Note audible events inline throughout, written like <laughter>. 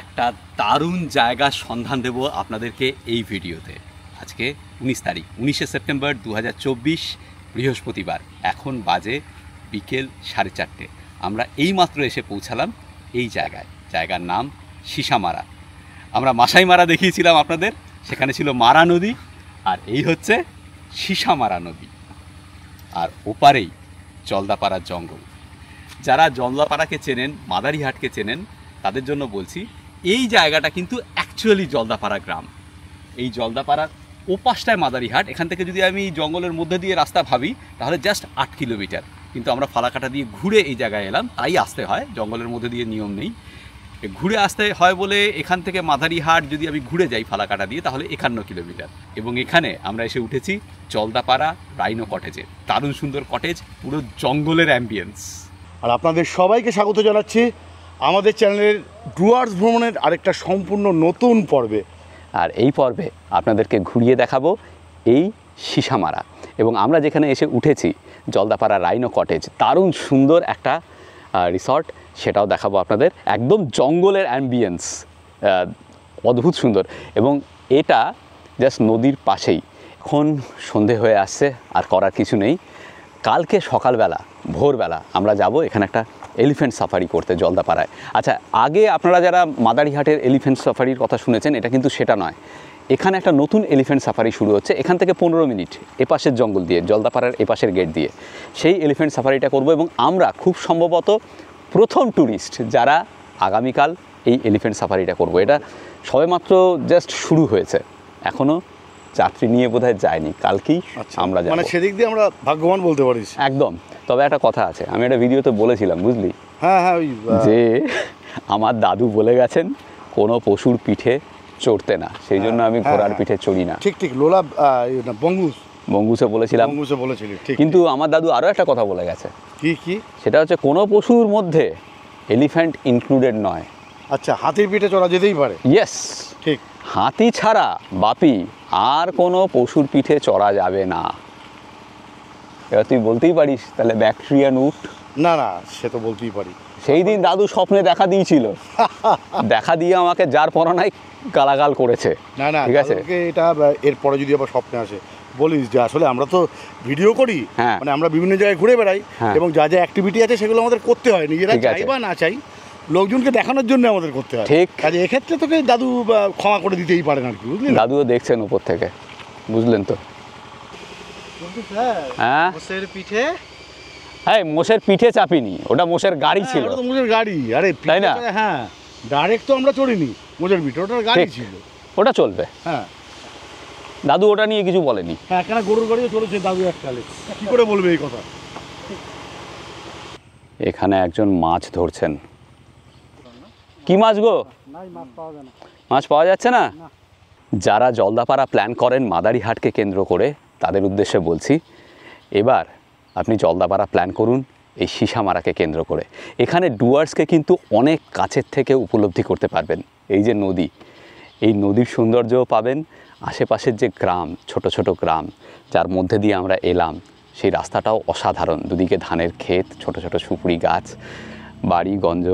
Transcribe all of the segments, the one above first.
একটা দারুণ জায়গার সন্ধান দেব আপনাদেরকে এই ভিডিওতে আজকে উনিশ তারিখ উনিশে সেপ্টেম্বর দু বৃহস্পতিবার এখন বাজে বিকেল সাড়ে চারটে আমরা এই মাত্র এসে পৌঁছালাম এই জায়গায় জায়গার নাম সিসামারা আমরা মাসাইমারা দেখিয়েছিলাম আপনাদের সেখানে ছিল মারা নদী আর এই হচ্ছে সিসামারা নদী আর ওপারেই জলদাপাড়ার জঙ্গল যারা জলদাপাড়াকে চেনেন মাদারিহাটকে চেনেন তাদের জন্য বলছি এই জায়গাটা কিন্তু অ্যাকচুয়ালি জলদাপাড়া গ্রাম এই জলদাপাড়ার ওপাশটায় মাদারিহাট এখান থেকে যদি আমি জঙ্গলের মধ্যে দিয়ে রাস্তা ভাবি তাহলে জাস্ট আট কিলোমিটার কিন্তু আমরা ফালাকাটা দিয়ে ঘুরে এই জায়গায় এলাম তাই আসতে হয় জঙ্গলের মধ্যে দিয়ে নিয়ম নেই ঘুরে আসতে হয় বলে এখান থেকে মাদারিহাট যদি আমি ঘুরে যাই ফালাকাটা দিয়ে তাহলে একান্ন কিলোমিটার এবং এখানে আমরা এসে উঠেছি জলদাপাড়া রাইনো কটেজে দারুণ সুন্দর কটেজ পুরো জঙ্গলের অ্যাম্বিয়েন্স আর আপনাদের সবাইকে স্বাগত জানাচ্ছি আমাদের চ্যানেলের ডুয়ার্স ভ্রমণের আরেকটা সম্পূর্ণ নতুন পর্বে আর এই পর্বে আপনাদেরকে ঘুরিয়ে দেখাবো এই সিসামারা এবং আমরা যেখানে এসে উঠেছি জলদাপাড়া রাইনো কটেজ দারুণ সুন্দর একটা রিসর্ট সেটাও দেখাবো আপনাদের একদম জঙ্গলের অ্যাম্বিয়েন্স অদ্ভুত সুন্দর এবং এটা জাস্ট নদীর পাশেই এখন সন্ধে হয়ে আসছে আর করার কিছু নেই কালকে সকালবেলা ভোরবেলা আমরা যাব এখানে একটা এলিফ্যান্ট সাফারি করতে জলদাপাড়ায় আচ্ছা আগে আপনারা যারা মাদারিহাটের এলিফ্যান্ট সাফারির কথা শুনেছেন এটা কিন্তু সেটা নয় এখানে একটা নতুন এলিফ্যান্ট সাফারি শুরু হচ্ছে এখান থেকে পনেরো মিনিট এপাশের জঙ্গল দিয়ে জলদাপাড়ার এপাশের গেট দিয়ে সেই এলিফ্যান্ট সাফারিটা করব এবং আমরা খুব সম্ভবত প্রথম ট্যুরিস্ট যারা আগামীকাল এই এলিফ্যান্ট সাফারিটা করব এটা সবেমাত্র জাস্ট শুরু হয়েছে এখনও যাত্রী নিয়ে বোধহয় যায়নি কালকেই আচ্ছা, আমরা মানে সেদিক দিয়ে আমরা ভাগ্যবান বলতে পারি একদম তবে একটা কথা আছে আমি একটা ভিডিওতে বলেছিলাম বুঝলি হ্যাঁ হ্যাঁ যে আমার দাদু বলে গেছেন কোনো পশুর পিঠে চড়তে না সেই জন্য আমি হ্যাঁ, ঘোড়ার হ্যাঁ, পিঠে চড়ি না ঠিক ঠিক লোলা ইয়ে বঙ্গুস বঙ্গুসে বলেছিলাম বঙ্গুসে বলেছিলি কিন্তু আমার দাদু আরও একটা কথা বলে গেছে কি কি সেটা হচ্ছে কোনো পশুর মধ্যে এলিফ্যান্ট ইনক্লুডেড নয় আচ্ছা হাতির পিঠে চড়া যেতেই পারে ইয়েস ঠিক হাতি ছাড়া বাপি আর কোনো পশুর পিঠে চড়া যাবে না এবার তুই বলতেই পারিস তাহলে ব্যাকটেরিয়া নুট না না সে তো বলতেই পারি সেই দিন দাদু স্বপ্নে দেখা দিয়েছিল <laughs> দেখা দিয়ে আমাকে যার পরনাই গালাগাল করেছে না না ঠিক আছে এটা এরপরে যদি আবার স্বপ্নে আসে বলিস যে আসলে আমরা তো ভিডিও করি হ্যাঁ। মানে আমরা বিভিন্ন জায়গায় ঘুরে বেড়াই হ্যাঁ। এবং যা যা অ্যাক্টিভিটি আছে সেগুলো আমাদের করতে হয় নিজেরা চাই বা না চাই লোকজনকে দেখানোর জন্য আমাদের করতে হয় ঠিক কাজে এক্ষেত্রে তোকে দাদু ক্ষমা করে দিতেই পারেন আর কি বুঝলেন দাদুও দেখছেন উপর থেকে বুঝলেন তো হ্যাঁ মোষের পিঠে হ্যাঁ মোষের পিঠে চাপিনি ওটা মোষের গাড়ি হ্যাঁ, ছিল মোষের গাড়ি আরে তাই না হ্যাঁ ডাইরেক্ট তো আমরা চড়িনি মোষের পিঠে ওটার গাড়ি ছিল ওটা চলবে হ্যাঁ দাদু ওটা নিয়ে কিছু বলেনি হ্যাঁ কেন গরুর গাড়িও চলেছে দাদু এককালে কি করে বলবে এই কথা এখানে একজন মাছ ধরছেন কি মাছ গো মাছ পাওয়া যাচ্ছে না যারা জলদাপাড়া প্ল্যান করেন মাদারিহাটকে কেন্দ্র করে তাদের উদ্দেশ্যে বলছি এবার আপনি জলদাপাড়া প্ল্যান করুন এই সিসামারাকে কেন্দ্র করে এখানে ডুয়ার্সকে কিন্তু অনেক কাছের থেকে উপলব্ধি করতে পারবেন এই যে নদী এই নদীর সৌন্দর্যও পাবেন আশেপাশের যে গ্রাম ছোট ছোট গ্রাম যার মধ্যে দিয়ে আমরা এলাম সেই রাস্তাটাও অসাধারণ দুদিকে ধানের ক্ষেত ছোট ছোট সুপুরি গাছ বাড়ি গঞ্জ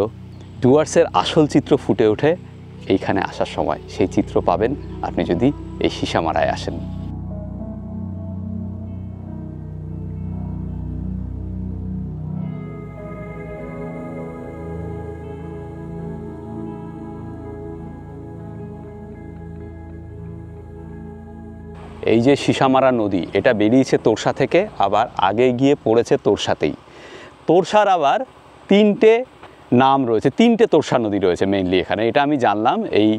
ডুয়ার্সের আসল চিত্র ফুটে ওঠে এইখানে আসার সময় সেই চিত্র পাবেন আপনি যদি এই সিসামারায় আসেন এই যে সীসামারা নদী এটা বেরিয়েছে তোরসা থেকে আবার আগে গিয়ে পড়েছে তোরসাতেই তোরসার আবার তিনটে নাম রয়েছে তিনটে তোর্ষা নদী রয়েছে মেইনলি এখানে এটা আমি জানলাম এই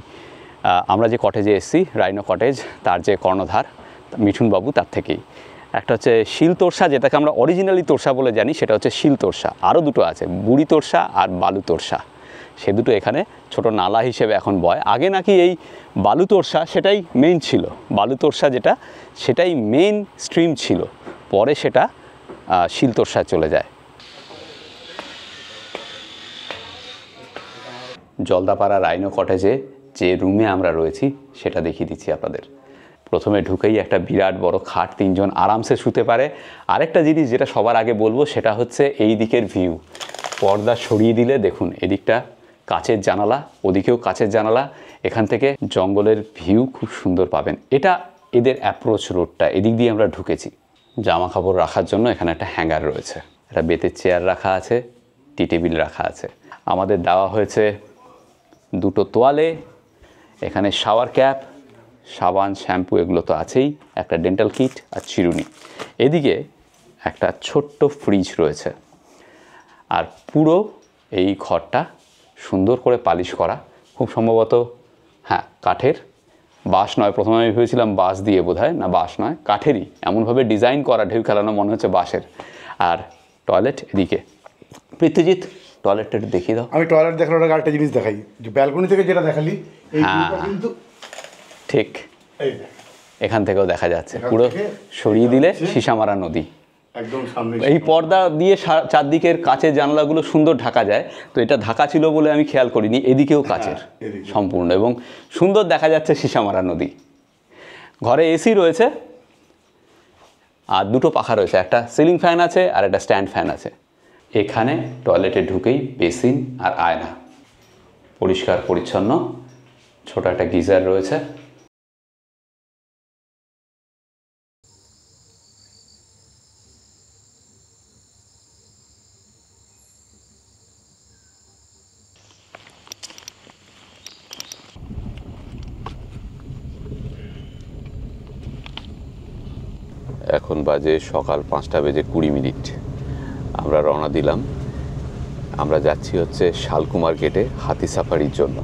আমরা যে কটেজে এসছি রাইনো কটেজ তার যে কর্ণধার মিঠুনবাবু তার থেকেই একটা হচ্ছে শিল তোরসা যেটাকে আমরা অরিজিনালি তোর্ষা বলে জানি সেটা হচ্ছে শিল তোর্ষা আরও দুটো আছে বুড়ি তোরসা আর বালু তোরসা সে দুটো এখানে ছোট নালা হিসেবে এখন বয় আগে নাকি এই বালু তোরসা সেটাই মেইন ছিল বালু তোরসা যেটা সেটাই মেইন স্ট্রিম ছিল পরে সেটা শিল তোরসায় চলে যায় জলদাপাড়া রাইনো কটেজে যে রুমে আমরা রয়েছি সেটা দেখিয়ে দিচ্ছি আপনাদের প্রথমে ঢুকেই একটা বিরাট বড় খাট তিনজন আরামসে শুতে পারে আরেকটা জিনিস যেটা সবার আগে বলবো সেটা হচ্ছে এই দিকের ভিউ পর্দা সরিয়ে দিলে দেখুন এদিকটা কাছের জানালা ওদিকেও কাছের জানালা এখান থেকে জঙ্গলের ভিউ খুব সুন্দর পাবেন এটা এদের অ্যাপ্রোচ রোডটা এদিক দিয়ে আমরা ঢুকেছি জামা কাপড় রাখার জন্য এখানে একটা হ্যাঙ্গার রয়েছে একটা বেতের চেয়ার রাখা আছে টি টেবিল রাখা আছে আমাদের দেওয়া হয়েছে দুটো তোয়ালে এখানে শাওয়ার ক্যাপ সাবান শ্যাম্পু এগুলো তো আছেই একটা ডেন্টাল কিট আর চিরুনি এদিকে একটা ছোট্ট ফ্রিজ রয়েছে আর পুরো এই ঘরটা সুন্দর করে পালিশ করা খুব সম্ভবত হ্যাঁ কাঠের বাঁশ নয় প্রথমে আমি ভেবেছিলাম বাঁশ দিয়ে বোধ না বাঁশ নয় কাঠেরই এমনভাবে ডিজাইন করা ঢেউ খেলানো মনে হচ্ছে বাঁশের আর টয়লেট এদিকে পৃথ্বীজিৎ টয়লেটটা দেখিয়ে দাও আমি টয়লেট দেখার আগে আরেকটা জিনিস দেখাই যে ব্যালকনি থেকে যেটা দেখালি হ্যাঁ কিন্তু ঠিক এখান থেকেও দেখা যাচ্ছে পুরো সরিয়ে দিলে সিসামারা নদী একদম সামনে এই পর্দা দিয়ে চারদিকের কাঁচের জানলাগুলো সুন্দর ঢাকা যায় তো এটা ঢাকা ছিল বলে আমি খেয়াল করিনি এদিকেও হ্যাঁ, কাঁচের সম্পূর্ণ এবং সুন্দর দেখা যাচ্ছে সিসামারা নদী ঘরে এসি রয়েছে আর দুটো পাখা রয়েছে একটা সিলিং ফ্যান আছে আর একটা স্ট্যান্ড ফ্যান আছে এখানে টয়লেটে ঢুকেই বেসিন আর আয়না পরিষ্কার পরিচ্ছন্ন ছোট একটা গিজার রয়েছে এখন বাজে সকাল পাঁচটা বেজে কুড়ি মিনিট আমরা রওনা দিলাম আমরা যাচ্ছি হচ্ছে শালকুমার গেটে হাতি সাফারির জন্য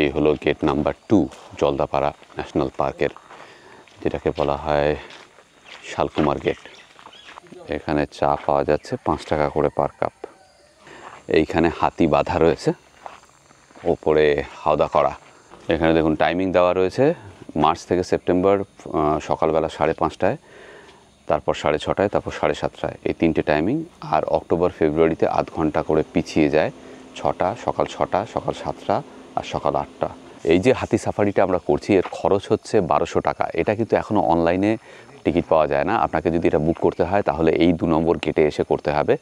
এই হলো gate number two Jaldapara national পার্কের যেটাকে বলা হয় শালকুমার গেট এখানে চা পাওয়া যাচ্ছে পাঁচ টাকা করে পার কাপ এইখানে হাতি বাধা রয়েছে ওপরে হাওদা করা এখানে দেখুন টাইমিং দেওয়া রয়েছে মার্চ থেকে সেপ্টেম্বর সকালবেলা সাড়ে পাঁচটায় তারপর সাড়ে ছটায় তারপর সাড়ে সাতটায় এই তিনটে টাইমিং আর অক্টোবর ফেব্রুয়ারিতে আধ ঘন্টা করে পিছিয়ে যায় ছটা সকাল ছটা সকাল সাতটা আর সকাল আটটা এই যে হাতি সাফারিটা আমরা করছি এর খরচ হচ্ছে বারোশো টাকা এটা কিন্তু এখনও অনলাইনে টিকিট পাওয়া যায় না আপনাকে যদি এটা বুক করতে হয় তাহলে এই দু নম্বর গেটে এসে করতে হবে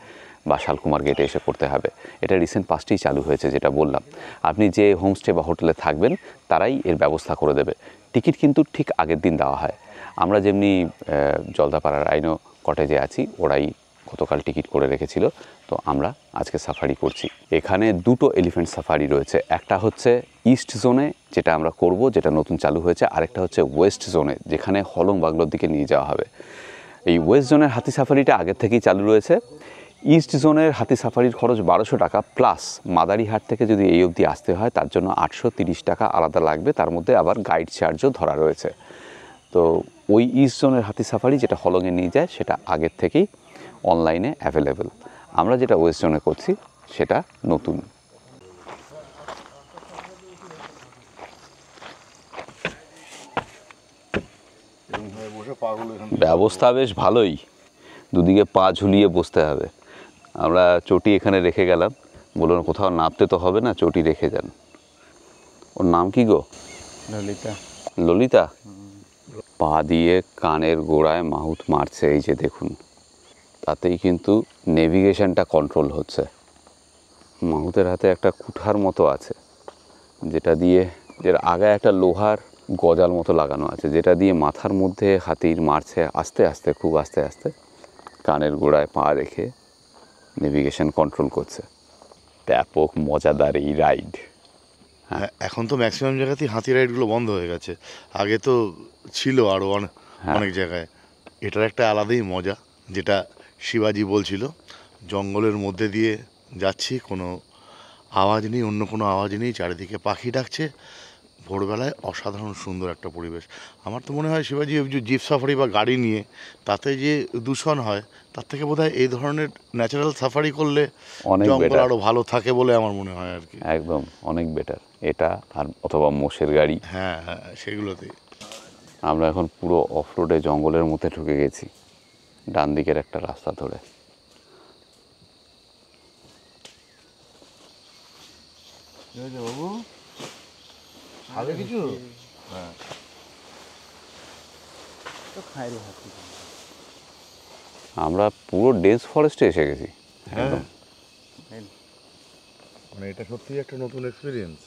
বা শালকুমার গেটে এসে করতে হবে এটা রিসেন্ট পাস্টেই চালু হয়েছে যেটা বললাম আপনি যে হোমস্টে বা হোটেলে থাকবেন তারাই এর ব্যবস্থা করে দেবে টিকিট কিন্তু ঠিক আগের দিন দেওয়া হয় আমরা যেমনি জলদাপাড়ার আইনো কটেজে আছি ওরাই গতকাল টিকিট করে রেখেছিল তো আমরা আজকে সাফারি করছি এখানে দুটো এলিফেন্ট সাফারি রয়েছে একটা হচ্ছে ইস্ট জোনে যেটা আমরা করব যেটা নতুন চালু হয়েছে আরেকটা হচ্ছে ওয়েস্ট জোনে যেখানে হলং বাংলোর দিকে নিয়ে যাওয়া হবে এই ওয়েস্ট জোনের হাতি সাফারিটা আগের থেকেই চালু রয়েছে ইস্ট জোনের হাতি সাফারির খরচ বারোশো টাকা প্লাস মাদারিহাট থেকে যদি এই অবধি আসতে হয় তার জন্য আটশো তিরিশ টাকা আলাদা লাগবে তার মধ্যে আবার গাইড চার্জও ধরা রয়েছে তো ওই ইস্ট জোনের হাতি সাফারি যেটা হলংয়ে নিয়ে যায় সেটা আগের থেকেই অনলাইনে অ্যাভেলেবেল আমরা যেটা ওয়েস্ট জোনে করছি সেটা নতুন ব্যবস্থা বেশ ভালোই দুদিকে পা ঝুলিয়ে বসতে হবে আমরা চটি এখানে রেখে গেলাম বলুন কোথাও নাপতে তো হবে না চটি রেখে যান ওর নাম কি গো ললিতা ললিতা পা দিয়ে কানের গোড়ায় মাহুত মারছে এই যে দেখুন তাতেই কিন্তু নেভিগেশনটা কন্ট্রোল হচ্ছে মাহুতের হাতে একটা কুঠার মতো আছে যেটা দিয়ে এর আগে একটা লোহার গজাল মতো লাগানো আছে যেটা দিয়ে মাথার মধ্যে হাতির মারছে আস্তে আস্তে খুব আস্তে আস্তে কানের গোড়ায় পা রেখে নেভিগেশন কন্ট্রোল করছে ব্যাপক মজাদার এই রাইড হ্যাঁ এখন তো ম্যাক্সিমাম জায়গাতেই হাতি রাইডগুলো বন্ধ হয়ে গেছে আগে তো ছিল আরও অনেক হ্যাঁ। অনেক জায়গায় এটার একটা আলাদাই মজা যেটা শিবাজি বলছিল জঙ্গলের মধ্যে দিয়ে যাচ্ছি কোনো আওয়াজ নেই অন্য কোনো আওয়াজ নেই চারিদিকে পাখি ডাকছে ভোরবেলায় অসাধারণ সুন্দর একটা পরিবেশ আমার তো মনে হয় শিবাজি জিপ সাফারি বা গাড়ি নিয়ে তাতে যে দূষণ হয় তার থেকে বোধ এই ধরনের ন্যাচারাল সাফারি করলে অনেক আরও ভালো থাকে বলে আমার মনে হয় আর কি একদম অনেক বেটার এটা আর অথবা মোষের গাড়ি হ্যাঁ হ্যাঁ সেগুলোতে আমরা এখন পুরো অফ রোডে জঙ্গলের মধ্যে ঢুকে গেছি ডান দিকের একটা রাস্তা ধরে বাবু খাবে হ্যাঁ, কিছু হ্যাঁ। আমরা পুরো ডেন্স ফরেস্টে এসে গেছি হ্যাঁ। একদম মানে এটা সত্যিই একটা নতুন এক্সপিরিয়েন্স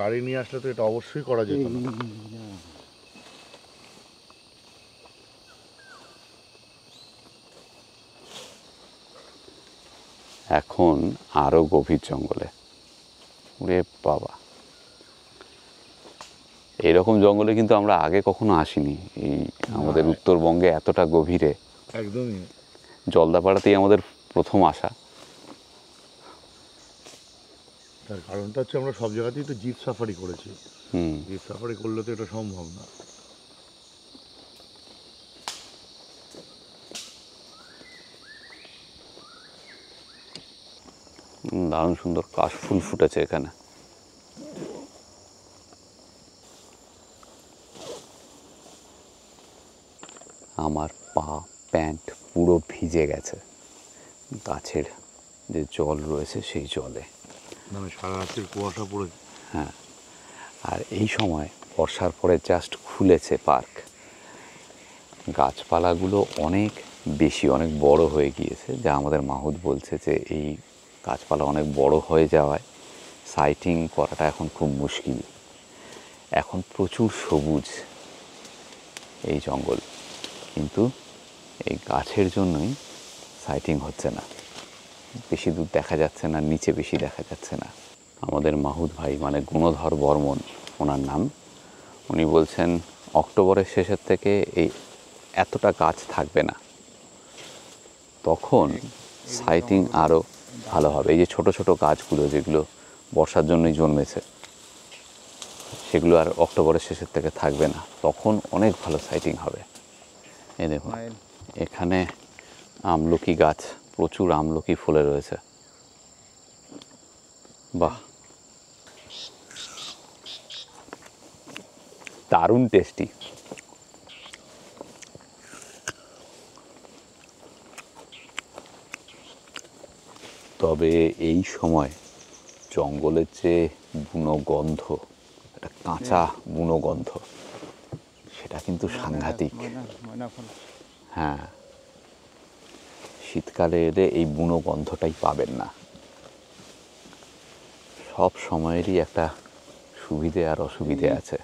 গাড়ি নিয়ে আসলে তো এটা অবশ্যই করা যেত এখন আরও গভীর জঙ্গলে ওরে বাবা এরকম জঙ্গলে কিন্তু আমরা আগে কখনো আসিনি এই আমাদের উত্তরবঙ্গে এতটা গভীরে একদমই জলদাপাড়াতেই আমাদের প্রথম আসা তার কারণটা হচ্ছে আমরা সব জায়গাতেই তো জিপ সাফারি করেছি হুম জিপ সাফারি করলে তো এটা সম্ভব না দারুণ সুন্দর কাশ ফুল ফুটেছে এখানে আমার পা প্যান্ট পুরো ভিজে গেছে গাছের যে জল রয়েছে সেই জলে মানে সারা রাত্রির কুয়াশা পড়ে হ্যাঁ আর এই সময় বর্ষার পরে জাস্ট খুলেছে পার্ক গাছপালাগুলো অনেক বেশি অনেক বড় হয়ে গিয়েছে যা আমাদের মাহুদ বলছে যে এই গাছপালা অনেক বড় হয়ে যাওয়ায় সাইটিং করাটা এখন খুব মুশকিল এখন প্রচুর সবুজ এই জঙ্গল কিন্তু এই গাছের জন্যই সাইটিং হচ্ছে না বেশি দূর দেখা যাচ্ছে না নিচে বেশি দেখা যাচ্ছে না আমাদের মাহুদ ভাই মানে গুণধর বর্মন ওনার নাম উনি বলছেন অক্টোবরের শেষের থেকে এই এতটা গাছ থাকবে না তখন সাইটিং আরও ভালো হবে এই যে ছোট ছোট গাছগুলো যেগুলো বর্ষার জন্যই জন্মেছে সেগুলো আর অক্টোবরের শেষের থেকে থাকবে না তখন অনেক ভালো সাইটিং হবে এই দেখুন এখানে আমলকি গাছ প্রচুর আমলকি ফুলে রয়েছে বাহ দারুণ টেস্টি তবে এই সময় জঙ্গলের যে বুনো গন্ধ একটা কাঁচা হ্যাঁ। বুনো গন্ধ সেটা কিন্তু সাংঘাতিক হ্যাঁ শীতকালে এলে এই বুনো গন্ধটাই পাবেন না সব সময়েরই একটা সুবিধে আর অসুবিধে আছে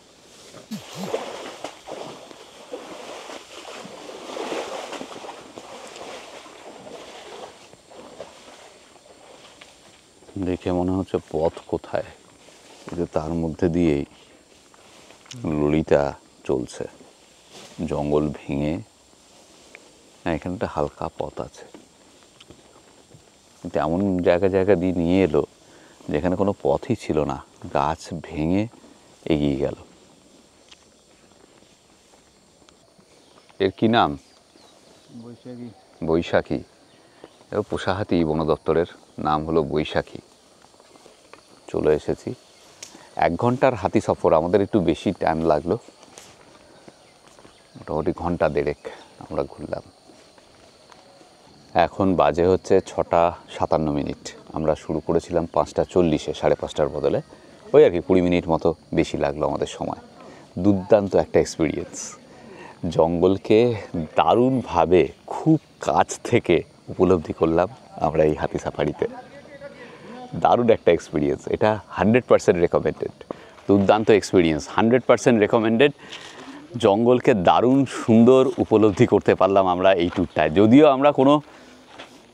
দেখে মনে হচ্ছে পথ কোথায় তার মধ্যে দিয়েই ললিতা চলছে জঙ্গল ভেঙে হ্যাঁ, এখানে একটা হালকা পথ আছে কিন্তু এমন জায়গা জায়গা দিয়ে নিয়ে এলো যেখানে কোনো পথই ছিল না গাছ ভেঙে এগিয়ে গেল এর কি নাম বৈশাখী বৈশাখী পোষাহাতি বন দপ্তরের নাম হলো বৈশাখী চলে এসেছি এক ঘন্টার হাতি সফর আমাদের একটু বেশি টাইম লাগলো মোটামুটি ঘন্টা দেড়েক আমরা ঘুরলাম এখন বাজে হচ্ছে ছটা সাতান্ন মিনিট আমরা শুরু করেছিলাম পাঁচটা চল্লিশে সাড়ে পাঁচটার বদলে ওই আর কি কুড়ি মিনিট মতো বেশি লাগলো আমাদের সময় দুর্দান্ত একটা এক্সপিরিয়েন্স জঙ্গলকে দারুণভাবে খুব কাছ থেকে উপলব্ধি করলাম আমরা এই হাতি সাফারিতে দারুণ একটা এক্সপিরিয়েন্স এটা হান্ড্রেড পার্সেন্ট রেকমেন্ডেড দুর্দান্ত এক্সপিরিয়েন্স হান্ড্রেড পার্সেন্ট রেকমেন্ডেড জঙ্গলকে দারুণ সুন্দর উপলব্ধি করতে পারলাম আমরা এই ট্যুরটায় যদিও আমরা কোনো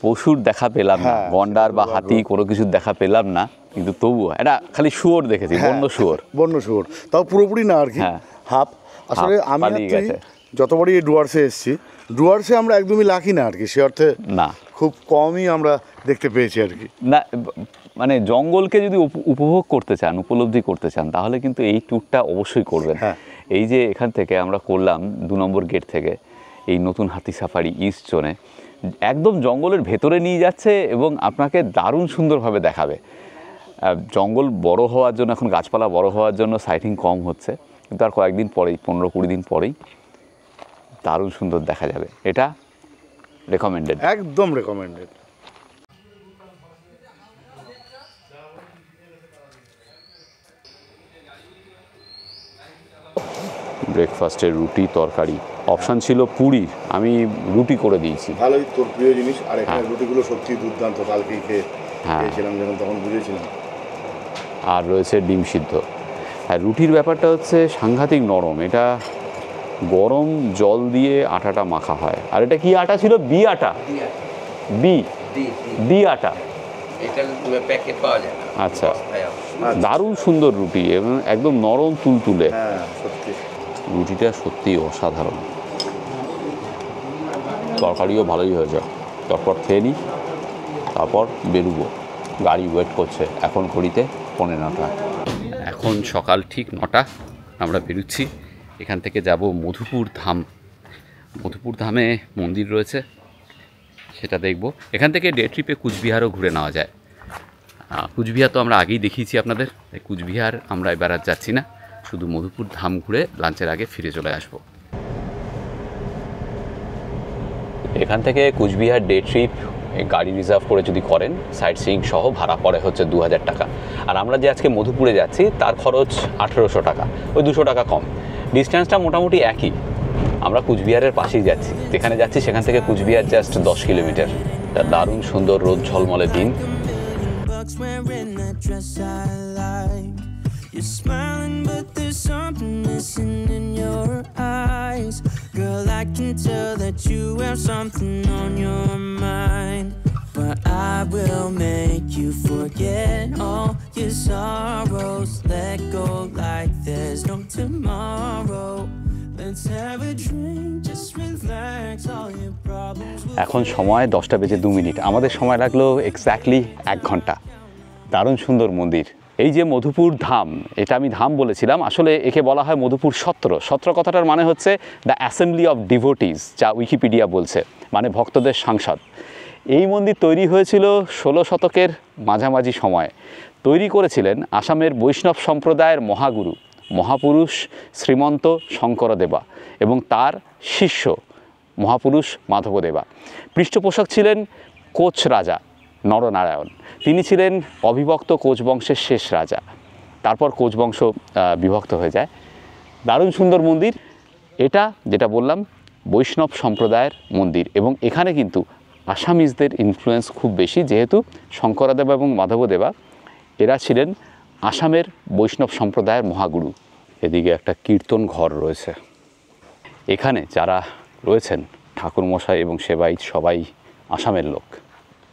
পশুর দেখা পেলাম না হ্যাঁ, গন্ডার বা হাতি কোনো কিছুর দেখা পেলাম না কিন্তু তবুও এটা খালি শুয়োর দেখেছি হ্যাঁ, বন্য শুয়োর <laughs> বন্য শুয়োর তাও পুরোপুরি না আর কি হ্যাঁ হাফ আসলে আমি যতবারই ডুয়ার্সে এসেছি ডুয়ার্সে আমরা একদমই লাখি না আর কি সে অর্থে না খুব কমই আমরা দেখতে পেয়েছি আর কি না মানে জঙ্গলকে যদি উপভোগ করতে চান উপলব্ধি করতে চান তাহলে কিন্তু এই ট্যুরটা অবশ্যই করবেন হ্যাঁ এই যে এখান থেকে আমরা করলাম দু নম্বর গেট থেকে এই নতুন হাতি সাফারি ইস্ট জোনে একদম জঙ্গলের ভেতরে নিয়ে যাচ্ছে এবং আপনাকে দারুণ সুন্দরভাবে দেখাবে জঙ্গল বড় হওয়ার জন্য এখন গাছপালা বড় হওয়ার জন্য সাইটিং কম হচ্ছে কিন্তু আর কয়েকদিন পরেই পনেরো কুড়ি দিন পরেই দারুণ সুন্দর দেখা যাবে এটা রেকমেন্ডেড একদম রেকমেন্ডেড ব্রেকফাস্টে রুটি তরকারি অপশান ছিল পুরি আমি রুটি করে দিয়েছি ভালোই তোর প্রিয় জিনিস আর এখানে হ্যাঁ। রুটিগুলো সত্যি দুর্দান্ত কালকেই খেয়ে হ্যাঁ। খেয়েছিলাম যখন তখন বুঝেছিলাম আর রয়েছে ডিম সিদ্ধ আর রুটির ব্যাপারটা হচ্ছে সাংঘাতিক নরম এটা গরম জল দিয়ে আটাটা মাখা হয় আর এটা কি আটা ছিল বি আটা বি বি আটা প্যাকেট পাওয়া যায় আচ্ছা।, আচ্ছা দারুণ সুন্দর রুটি একদম নরম তুলতুলে হ্যাঁ, সত্যি রুটিটা সত্যিই অসাধারণ তরকারিও ভালোই হয়েছে তারপর খেয়ে নিই তারপর বেরুবো গাড়ি ওয়েট করছে এখন ঘড়িতে পনেরো নটা এখন সকাল ঠিক নটা আমরা বেরুচ্ছি এখান থেকে যাব মধুপুর ধাম মধুপুর ধামে মন্দির রয়েছে সেটা দেখব এখান থেকে ডে ট্রিপে কুচবিহারও ঘুরে নেওয়া যায় কুচবিহার তো আমরা আগেই দেখিয়েছি আপনাদের কুচবিহার আমরা এবার আর যাচ্ছি না শুধু মধুপুর ধাম ঘুরে লাঞ্চের আগে ফিরে চলে আসব এখান থেকে কুচবিহার ডে ট্রিপ গাড়ি রিজার্ভ করে যদি করেন সাইট সিইং সহ ভাড়া পড়ে হচ্ছে দু হাজার টাকা আর আমরা যে আজকে মধুপুরে যাচ্ছি তার খরচ আঠেরোশো টাকা ওই দুশো টাকা কম ডিস্ট্যান্সটা মোটামুটি একই আমরা কুচবিহারের পাশেই যাচ্ছি যেখানে যাচ্ছি সেখান থেকে কুচবিহার জাস্ট দশ কিলোমিটার একটা দারুণ সুন্দর রোদ ঝলমলে দিন You're smiling, but there's something missing in your eyes. Girl, I can tell that you have something on your mind. But I will make you forget all your sorrows. Let go like there's no tomorrow. Let's have a এখন সময় দশটা বেজে দু minute আমাদের সময় লাগলো exactly এক ঘন্টা দারুণ সুন্দর মন্দির এই যে মধুপুর ধাম এটা আমি ধাম বলেছিলাম আসলে একে বলা হয় মধুপুর সত্র সত্র কথাটার মানে হচ্ছে দ্য অ্যাসেম্বলি অফ ডিভোটিস যা উইকিপিডিয়া বলছে মানে ভক্তদের সাংসদ এই মন্দির তৈরি হয়েছিল ষোলো শতকের মাঝামাঝি সময়ে তৈরি করেছিলেন আসামের বৈষ্ণব সম্প্রদায়ের মহাগুরু মহাপুরুষ শ্রীমন্ত শঙ্করদেবা এবং তার শিষ্য মহাপুরুষ মাধবদেবা পৃষ্ঠপোষক ছিলেন কোচ রাজা নরনারায়ণ তিনি ছিলেন অবিভক্ত কোচবংশের শেষ রাজা তারপর কোচবংশ বিভক্ত হয়ে যায় দারুণ সুন্দর মন্দির এটা যেটা বললাম বৈষ্ণব সম্প্রদায়ের মন্দির এবং এখানে কিন্তু আসামিজদের ইনফ্লুয়েন্স খুব বেশি যেহেতু শঙ্করাদেব এবং মাধবদেবা এরা ছিলেন আসামের বৈষ্ণব সম্প্রদায়ের মহাগুরু এদিকে একটা কীর্তন ঘর রয়েছে এখানে যারা রয়েছেন ঠাকুরমশাই এবং সেবাই সবাই আসামের লোক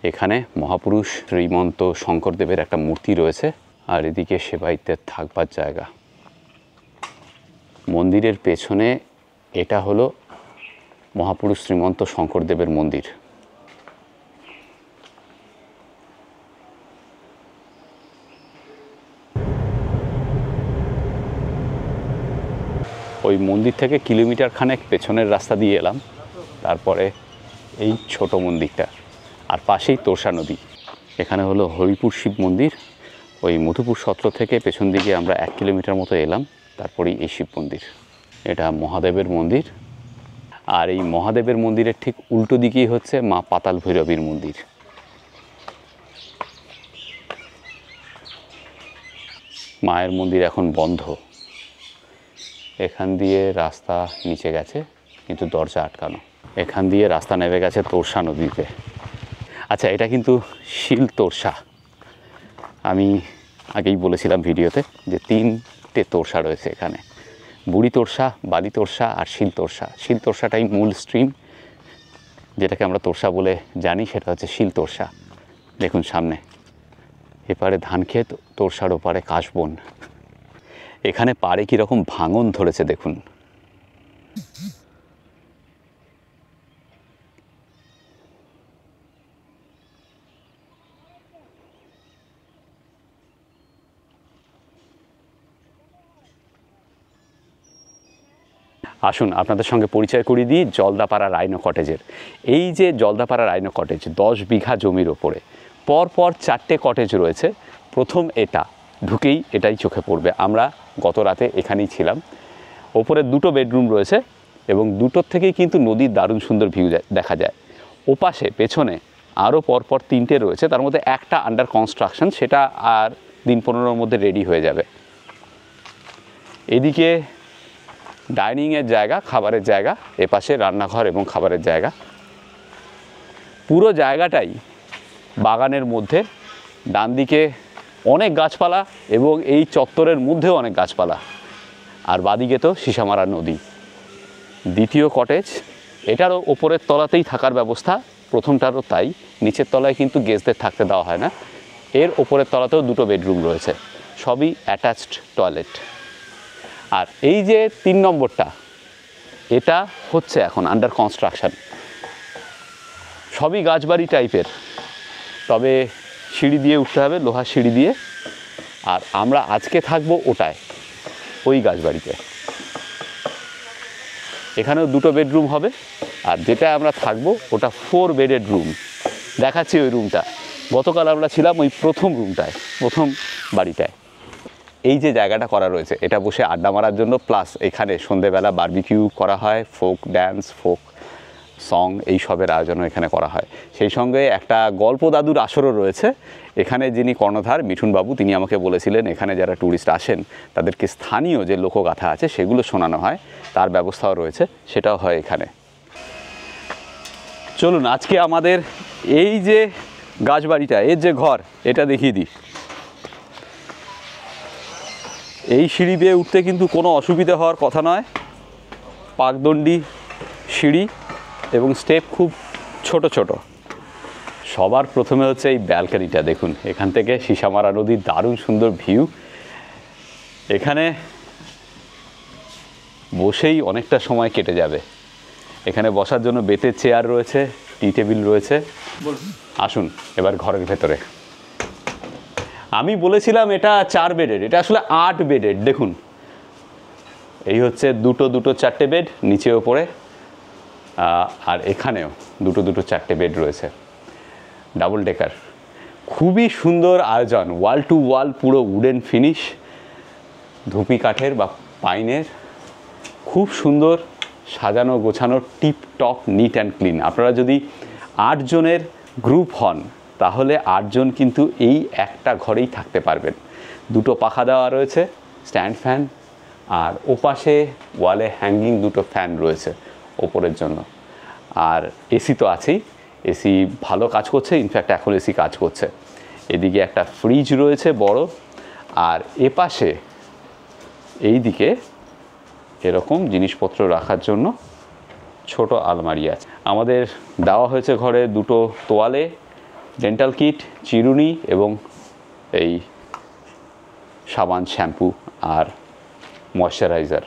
এখানে মহাপুরুষ শ্রীমন্ত শঙ্করদেবের একটা মূর্তি রয়েছে আর এদিকে সেবাইতের থাকবার জায়গা মন্দিরের পেছনে এটা হলো মহাপুরুষ শ্রীমন্ত শঙ্করদেবের মন্দির ওই মন্দির থেকে কিলোমিটার খানেক পেছনের রাস্তা দিয়ে এলাম তারপরে এই ছোট মন্দিরটা আর পাশেই তোরসা নদী এখানে হলো হরিপুর শিব মন্দির ওই মধুপুর সত্র থেকে পেছন দিকে আমরা এক কিলোমিটার মতো এলাম তারপরেই এই শিব মন্দির এটা মহাদেবের মন্দির আর এই মহাদেবের মন্দিরের ঠিক উল্টো দিকেই হচ্ছে মা পাতাল ভৈরবীর মন্দির মায়ের মন্দির এখন বন্ধ এখান দিয়ে রাস্তা নিচে গেছে কিন্তু দরজা আটকানো এখান দিয়ে রাস্তা নেমে গেছে তোরসা নদীতে আচ্ছা এটা কিন্তু শিল তোরসা আমি আগেই বলেছিলাম ভিডিওতে যে তিনটে তোরসা রয়েছে এখানে বুড়ি তোরসা বালি তোরসা আর শিল তোরসা শিল তোরসাটাই মূল স্ট্রিম যেটাকে আমরা তোরসা বলে জানি সেটা হচ্ছে শিল তোরসা দেখুন সামনে এপারে ধান ক্ষেত তোরসার ওপারে কাশবন এখানে পাড়ে কীরকম ভাঙন ধরেছে দেখুন আসুন আপনাদের সঙ্গে পরিচয় করিয়ে দিই জলদাপাড়া রাইনো কটেজের এই যে জলদাপাড়া রাইনো কটেজ দশ বিঘা জমির ওপরে পরপর চারটে কটেজ রয়েছে প্রথম এটা ঢুকেই এটাই চোখে পড়বে আমরা গত রাতে এখানেই ছিলাম ওপরে দুটো বেডরুম রয়েছে এবং দুটোর থেকেই কিন্তু নদীর দারুণ সুন্দর ভিউ দেখা যায় ওপাশে পেছনে আরও পরপর তিনটে রয়েছে তার মধ্যে একটা আন্ডার কনস্ট্রাকশন সেটা আর দিন পনেরোর মধ্যে রেডি হয়ে যাবে এদিকে ডাইনিংয়ের জায়গা খাবারের জায়গা এপাশে রান্নাঘর এবং খাবারের জায়গা পুরো জায়গাটাই বাগানের মধ্যে ডান দিকে অনেক গাছপালা এবং এই চত্বরের মধ্যেও অনেক গাছপালা আর বাদিকে তো সিসামারা নদী দ্বিতীয় কটেজ এটারও ওপরের তলাতেই থাকার ব্যবস্থা প্রথমটারও তাই নিচের তলায় কিন্তু গেস্টদের থাকতে দেওয়া হয় না এর ওপরের তলাতেও দুটো বেডরুম রয়েছে সবই অ্যাটাচড টয়লেট আর এই যে তিন নম্বরটা এটা হচ্ছে এখন আন্ডার কনস্ট্রাকশান সবই গাছবাড়ি টাইপের তবে সিঁড়ি দিয়ে উঠতে হবে লোহা সিঁড়ি দিয়ে আর আমরা আজকে থাকবো ওটায় ওই গাছবাড়িতে এখানেও দুটো বেডরুম হবে আর যেটা আমরা থাকবো ওটা ফোর বেডেড রুম দেখাচ্ছি ওই রুমটা গতকাল আমরা ছিলাম ওই প্রথম রুমটায় প্রথম বাড়িটায় এই যে জায়গাটা করা রয়েছে এটা বসে আড্ডা মারার জন্য প্লাস এখানে সন্ধেবেলা বার্বিকিউ করা হয় ফোক ড্যান্স ফোক সং এইসবের আয়োজনও এখানে করা হয় সেই সঙ্গে একটা গল্প দাদুর আসরও রয়েছে এখানে যিনি কর্ণধার মিঠুনবাবু তিনি আমাকে বলেছিলেন এখানে যারা ট্যুরিস্ট আসেন তাদেরকে স্থানীয় যে লোকগাথা আছে সেগুলো শোনানো হয় তার ব্যবস্থাও রয়েছে সেটাও হয় এখানে চলুন আজকে আমাদের এই যে গাছবাড়িটা এর যে ঘর এটা দেখিয়ে দিই এই সিঁড়ি দিয়ে উঠতে কিন্তু কোনো অসুবিধা হওয়ার কথা নয় পাকদণ্ডি সিঁড়ি এবং স্টেপ খুব ছোট ছোট সবার প্রথমে হচ্ছে এই ব্যালকানিটা দেখুন এখান থেকে সিসামারা নদীর দারুণ সুন্দর ভিউ এখানে বসেই অনেকটা সময় কেটে যাবে এখানে বসার জন্য বেতের চেয়ার রয়েছে টি টেবিল রয়েছে আসুন এবার ঘরের ভেতরে আমি বলেছিলাম এটা চার বেডের এটা আসলে আট বেডের দেখুন এই হচ্ছে দুটো দুটো চারটে বেড নিচে ওপরে আর এখানেও দুটো দুটো চারটে বেড রয়েছে ডাবল ডেকার খুবই সুন্দর আয়োজন ওয়াল টু ওয়াল পুরো উডেন ফিনিশ ধুপি কাঠের বা পাইনের খুব সুন্দর সাজানো গোছানো tip top neat and clean আপনারা যদি আটজনের গ্রুপ হন তাহলে আটজন কিন্তু এই একটা ঘরেই থাকতে পারবেন দুটো পাখা দেওয়া রয়েছে স্ট্যান্ড ফ্যান আর ওপাশে ওয়ালে হ্যাঙ্গিং দুটো ফ্যান রয়েছে ওপরের জন্য আর এসি তো আছেই এসি ভালো কাজ করছে ইনফ্যাক্ট এখন এসি কাজ করছে এদিকে একটা ফ্রিজ রয়েছে বড় আর এপাশে এই দিকে এরকম জিনিসপত্র রাখার জন্য ছোট আলমারি আছে আমাদের দেওয়া হয়েছে ঘরে দুটো তোয়ালে ডেন্টাল কিট চিরুনি এবং এই সাবান শ্যাম্পু আর ময়শ্চারাইজার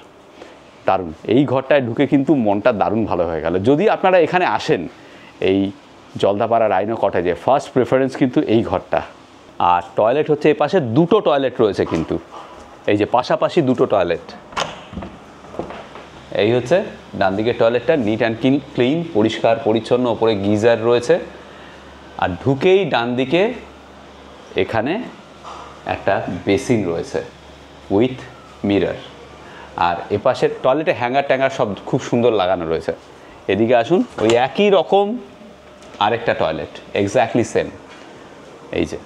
দারুণ এই ঘরটায় ঢুকে কিন্তু মনটা দারুণ ভালো হয়ে গেল যদি আপনারা এখানে আসেন এই জলদাপাড়া রাইনো কটেজে ফার্স্ট প্রেফারেন্স কিন্তু এই ঘরটা আর টয়লেট হচ্ছে এই পাশে দুটো টয়লেট রয়েছে কিন্তু এই যে পাশাপাশি দুটো টয়লেট এই হচ্ছে ডান দিকের টয়লেটটা নিট অ্যান্ড ক্লিন পরিষ্কার পরিচ্ছন্ন ওপরে গিজার রয়েছে আর ঢুকেই ডান দিকে এখানে একটা বেসিন রয়েছে উইথ মিরর আর পাশে টয়লেটে হ্যাঙ্গার ট্যাঙ্গার সব খুব সুন্দর লাগানো রয়েছে এদিকে আসুন ওই একই রকম আরেকটা টয়লেট এক্স্যাক্টলি সেম এই যে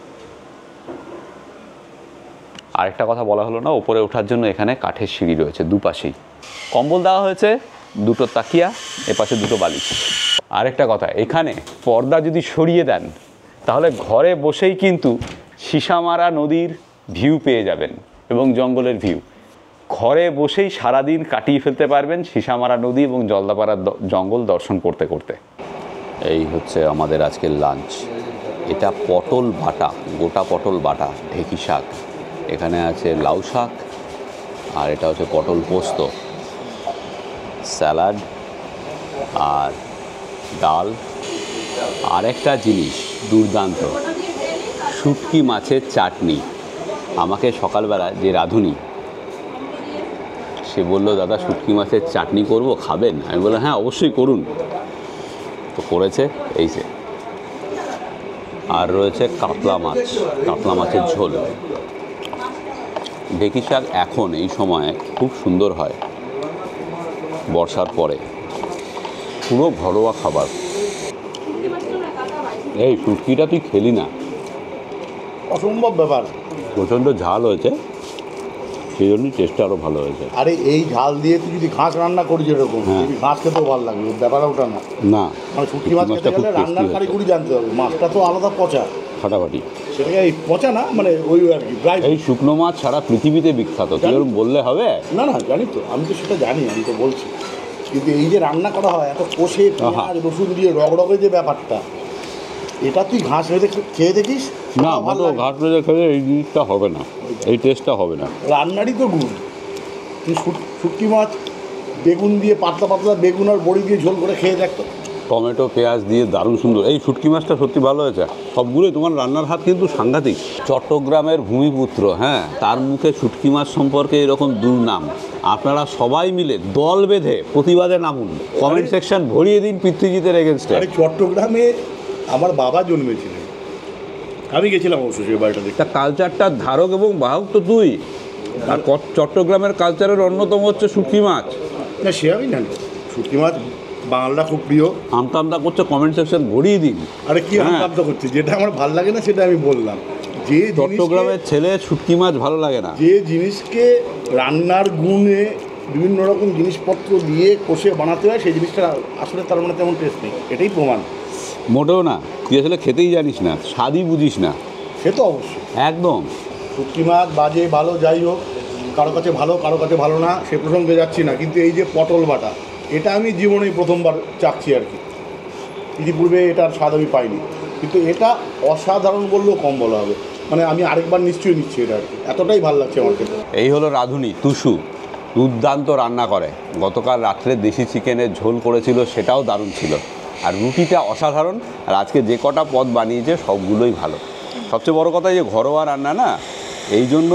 আরেকটা কথা বলা হলো না ওপরে ওঠার জন্য এখানে কাঠের সিঁড়ি রয়েছে দুপাশেই কম্বল দেওয়া হয়েছে দুটো তাকিয়া এপাশে দুটো বালিশ আরেকটা কথা এখানে পর্দা যদি সরিয়ে দেন তাহলে ঘরে বসেই কিন্তু সিসামারা নদীর ভিউ পেয়ে যাবেন এবং জঙ্গলের ভিউ ঘরে বসেই সারাদিন কাটিয়ে ফেলতে পারবেন সিসামারা নদী এবং জলদাপাড়ার জঙ্গল দর্শন করতে করতে এই হচ্ছে আমাদের আজকের লাঞ্চ এটা পটল বাটা গোটা পটল বাটা ঢেকি শাক এখানে আছে লাউ শাক আর এটা হচ্ছে পটল পোস্ত স্যালাড আর ডাল আর একটা জিনিস দুর্দান্ত শুটকি মাছের চাটনি আমাকে সকালবেলা যে রাঁধুনি সে বলল দাদা শুটকি মাছের চাটনি করব খাবেন আমি বললাম হ্যাঁ অবশ্যই করুন তো করেছে এই যে আর রয়েছে কাতলা মাছ কাতলা মাছের ঝোল ঢেঁকি শাক এখন এই সময় খুব সুন্দর হয় বর্ষার পরে পুরো ঘরোয়া খাবার এই ফুটকিটা তুই খেলি না অসম্ভব ব্যাপার প্রচণ্ড ঝাল হয়েছে সেই জন্যই টেস্টটা আরও ভালো হয়েছে আরে এই ঝাল দিয়ে তুই যদি ঘাস রান্না করিস এরকম হ্যাঁ। ঘাস খেতেও ভালো লাগবে ব্যাপার ওটা না না মানে শুটকি মাছ রান্না গেলে রান্নার জানতে হবে মাছটা তো আলাদা পচা ফাটাফাটি সেটাকে এই পচা না মানে ওই আর কি ড্রাই এই শুকনো মাছ ছাড়া পৃথিবীতে বিখ্যাত এরকম বললে হবে না না জানি তো আমি তো সেটা জানি আমি তো বলছি কিন্তু এই যে রান্না করা হয় এত কষে পেঁয়াজ রসুন দিয়ে রগড়গের যে ব্যাপারটা এটা তুই ঘাস ভেজে খেয়ে দেখিস না ভালো ঘাস ভেজে খেলে এই জিনিসটা হবে না এই টেস্টটা হবে না রান্নারই তো গুণ তুই শুটকি মাছ বেগুন দিয়ে পাতলা পাতলা বেগুন আর বড়ি দিয়ে ঝোল করে খেয়ে দেখতো টমেটো পেঁয়াজ দিয়ে দারুণ সুন্দর এই শুটকি মাছটা সত্যি ভালো হয়েছে সবগুলোই তোমার রান্নার হাত কিন্তু সাংঘাতিক চট্টগ্রামের ভূমিপুত্র হ্যাঁ তার মুখে শুটকি মাছ সম্পর্কে এরকম দুর্নাম আপনারা সবাই মিলে দল বেঁধে প্রতিবাদে নামুন কমেন্ট সেকশন ভরিয়ে দিন পৃথ্বীজিতের এগেনস্টে চট্টগ্রামে আমার বাবা জন্মেছিলেন আমি গেছিলাম অবশ্যই সেই বাড়িটা কালচারটা কালচারটার ধারক এবং বাহক তো তুই আর চট্টগ্রামের কালচারের অন্যতম হচ্ছে শুটকি মাছ না সে আমি জানি শুটকি মাছ বাংলা খুব প্রিয় আমতা আমতা করছে কমেন্ট সেকশন ভরিয়ে দিন আরে কি আমতা হ্যাঁ। আমতা করছে যেটা আমার ভালো লাগে না সেটা আমি বললাম যে চট্টগ্রামের ছেলে শুটকি মাছ ভালো লাগে না যে জিনিসকে রান্নার গুণে বিভিন্ন রকম জিনিসপত্র দিয়ে কষে বানাতে হয় সেই জিনিসটা আসলে তার মানে তেমন টেস্ট নেই এটাই প্রমাণ মোটেও না তুই আসলে খেতেই জানিস না স্বাদই বুঝিস না সে তো অবশ্যই একদম শুটকি মাছ বাজে ভালো যাই হোক কারো কাছে ভালো কারো কাছে ভালো না সে প্রসঙ্গে যাচ্ছি না কিন্তু এই যে পটল বাটা এটা আমি জীবনে প্রথমবার চাচ্ছি আর কি ইতিপূর্বে এটার স্বাদ আমি পাইনি কিন্তু এটা অসাধারণ বললেও কম বলা হবে মানে আমি আরেকবার নিশ্চয়ই নিচ্ছি এটা আর কি এতটাই ভালো লাগছে আমার খেতে এই হলো রাঁধুনি তুসু দুর্দান্ত রান্না করে গতকাল রাত্রে দেশি চিকেনের ঝোল করেছিল সেটাও দারুণ ছিল আর রুটিটা অসাধারণ আর আজকে যে কটা পদ বানিয়েছে সবগুলোই ভালো সবচেয়ে বড় কথা যে ঘরোয়া রান্না না এই জন্য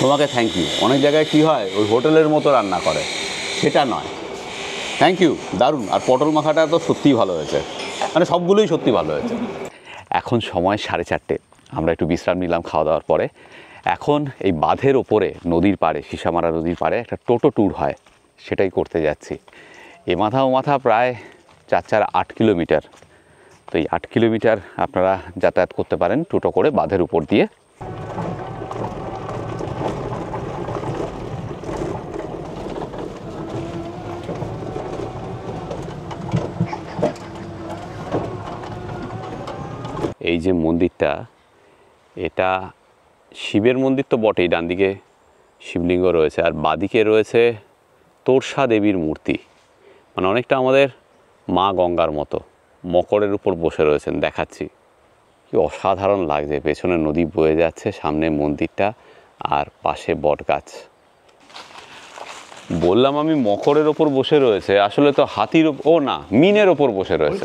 তোমাকে থ্যাংক ইউ অনেক জায়গায় কী হয় ওই হোটেলের মতো রান্না করে সেটা নয় থ্যাংক ইউ দারুণ আর পটল মাখাটা তো সত্যিই ভালো হয়েছে মানে সবগুলোই সত্যি ভালো হয়েছে এখন সময় সাড়ে চারটে আমরা একটু বিশ্রাম নিলাম খাওয়া দাওয়ার পরে এখন এই বাঁধের ওপরে নদীর পাড়ে সিসামারা নদীর পাড়ে একটা টোটো ট্যুর হয় সেটাই করতে যাচ্ছি এ মাথা ও মাথা প্রায় চার চার আট কিলোমিটার তো এই আট কিলোমিটার আপনারা যাতায়াত করতে পারেন টোটো করে বাঁধের উপর দিয়ে যে মন্দিরটা এটা শিবের মন্দির তো বটেই ডান দিকে শিবলিঙ্গ রয়েছে আর বাদিকে রয়েছে তোরসা দেবীর মূর্তি মানে অনেকটা আমাদের মা গঙ্গার মতো মকরের উপর বসে রয়েছেন দেখাচ্ছি কি অসাধারণ লাগছে পেছনে নদী বয়ে যাচ্ছে সামনে মন্দিরটা আর পাশে বট গাছ বললাম আমি মকরের ওপর বসে রয়েছে আসলে তো হাতির ও না মিনের ওপর বসে রয়েছে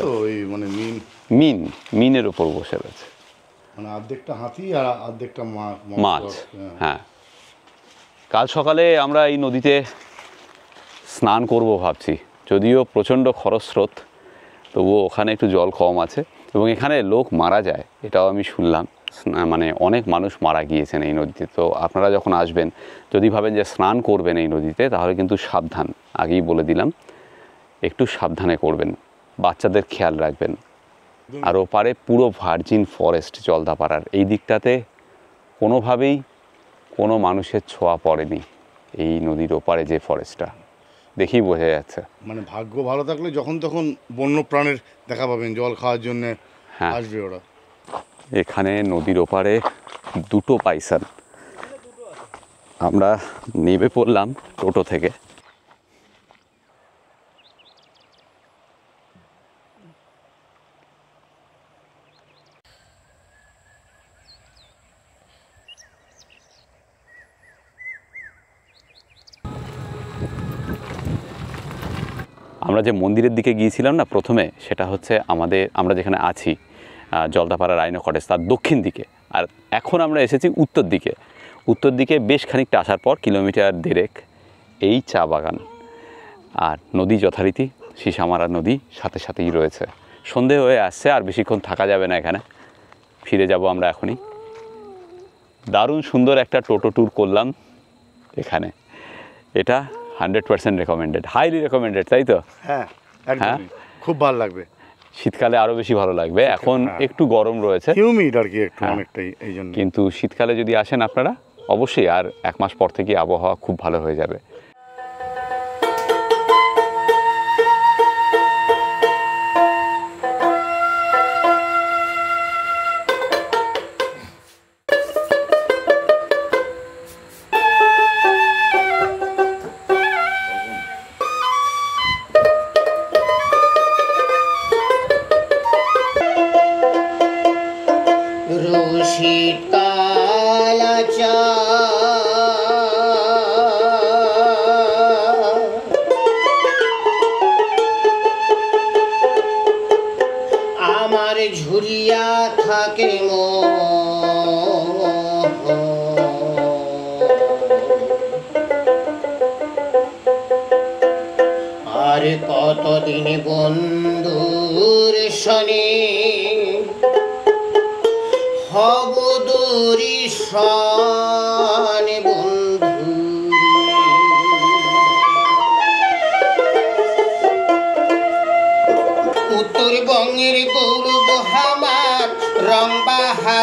মানে মিন মিনের ওপর বসে রয়েছে মানে মাছ হ্যাঁ কাল সকালে আমরা এই নদীতে স্নান করব ভাবছি যদিও প্রচণ্ড খরস্রোত তবুও ওখানে একটু জল কম আছে এবং এখানে লোক মারা যায় এটাও আমি শুনলাম মানে অনেক মানুষ মারা গিয়েছেন এই নদীতে তো আপনারা যখন আসবেন যদি ভাবেন যে স্নান করবেন এই নদীতে তাহলে কিন্তু সাবধান আগেই বলে দিলাম একটু সাবধানে করবেন বাচ্চাদের খেয়াল রাখবেন আর ওপারে পুরো ভার্জিন ফরেস্ট জলদাপাড়ার এই দিকটাতে কোনোভাবেই কোনো মানুষের ছোঁয়া পড়েনি এই নদীর ওপারে যে ফরেস্টটা দেখি বোঝা যাচ্ছে মানে ভাগ্য ভালো থাকলে যখন তখন বন্য প্রাণের দেখা পাবেন জল খাওয়ার জন্য হ্যাঁ। আসবে ওরা এখানে নদীর ওপারে দুটো পাইসান আমরা নেমে পড়লাম টোটো থেকে আমরা যে মন্দিরের দিকে গিয়েছিলাম না প্রথমে সেটা হচ্ছে আমাদের আমরা যেখানে আছি জলদাপাড়া রাইনো কটেজ তার দক্ষিণ দিকে আর এখন আমরা এসেছি উত্তর দিকে উত্তর দিকে বেশ খানিকটা আসার পর কিলোমিটার দেড়েক এই চা বাগান আর নদী যথারীতি সিসামারা নদী সাথে সাথেই রয়েছে সন্ধে হয়ে আসছে আর বেশিক্ষণ থাকা যাবে না এখানে ফিরে যাব আমরা এখনই দারুণ সুন্দর একটা টোটো ট্যুর করলাম এখানে এটা hundred percent recommended highly recommended তাই তো হ্যাঁ হ্যাঁ খুব ভালো লাগবে শীতকালে আরও বেশি ভালো লাগবে এখন হ্যাঁ। একটু গরম রয়েছে হিউমিড আর কি একটু হ্যাঁ। অনেকটাই এই জন্য কিন্তু শীতকালে যদি আসেন আপনারা অবশ্যই আর এক মাস পর থেকে আবহাওয়া খুব ভালো হয়ে যাবে হইয়া থাকে আর কতদিন বন্ধুর শনি হব দূরি সব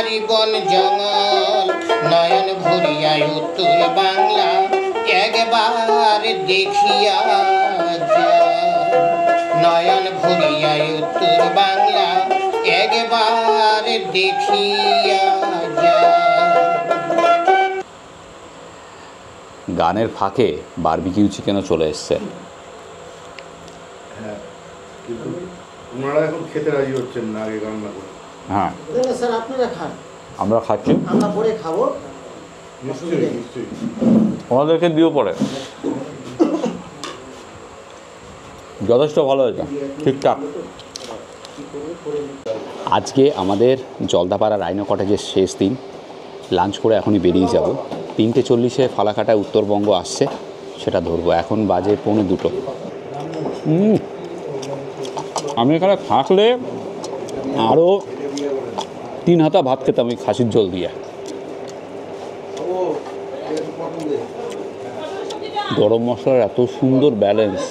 তারি বন জঙ্গল নয়ন ভরিয়া উত্তর বাংলা একবার দেখিয়া নয়ন ভরিয়া উত্তর বাংলা একবার দেখিয়া গানের ফাঁকে বার্বিকিউ চিকেনও চলে এসছে হ্যাঁ কিন্তু ওনারা এখন খেতে রাজি হচ্ছেন না আগে রান্না করে হ্যাঁ আমরা খাচ্ছি ওনাদেরকে দিও পরে যথেষ্ট ভালো হয়েছে ঠিকঠাক আজকে আমাদের জলদাপাড়া রাইনো কটেজের শেষ দিন লাঞ্চ করে এখনই বেরিয়ে যাব তিনটে চল্লিশে ফালাকাটায় উত্তরবঙ্গ আসছে সেটা ধরবো এখন বাজে পৌনে দুটো আমি এখানে থাকলে আরও তিন হাতা ভাত খেতাম ওই খাসির জল দিয়ে গরম মশলার এত সুন্দর ব্যালেন্স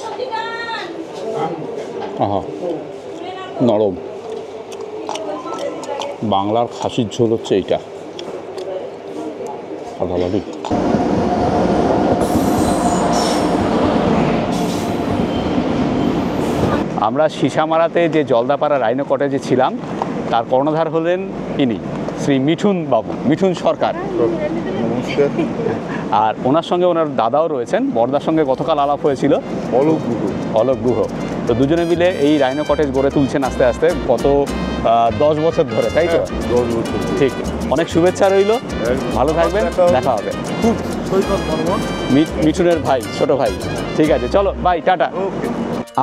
নরম বাংলার খাসির ঝোল হচ্ছে এইটা ভালোভাবে আমরা সিসামারাতে যে জলদাপাড়া রাইনো কটেজে ছিলাম তার কর্ণধার হলেন ইনি শ্রী মিঠুন বাবু মিঠুন সরকার আর ওনার সঙ্গে ওনার দাদাও রয়েছেন বর্দার সঙ্গে গতকাল আলাপ হয়েছিল অলোক গুহ অলোক গ্রহ তো দুজনে মিলে এই রাইনো কটেজ গড়ে তুলছেন আস্তে আস্তে গত দশ বছর ধরে তাই তো হ্যাঁ, ঠিক অনেক শুভেচ্ছা রইল ভালো থাকবেন দেখা হবে মিঠুনের ভাই ছোট ভাই ঠিক আছে চলো বাই টাটা ওকে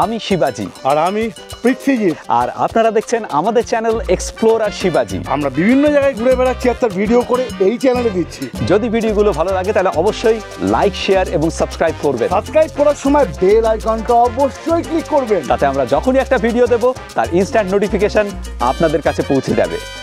আমি শিবাজি আর আমি পৃথ্বীজি আর আপনারা দেখছেন আমাদের চ্যানেল এক্সপ্লোর আর শিবাজি আমরা বিভিন্ন জায়গায় ঘুরে বেড়াচ্ছি আর তার ভিডিও করে এই চ্যানেলে দিচ্ছি যদি ভিডিওগুলো ভালো লাগে তাহলে অবশ্যই লাইক শেয়ার এবং সাবস্ক্রাইব করবেন সাবস্ক্রাইব করার সময় বেল আইকনটা অবশ্যই ক্লিক করবেন তাতে আমরা যখনই একটা ভিডিও দেব তার ইনস্ট্যান্ট নোটিফিকেশন আপনাদের কাছে পৌঁছে যাবে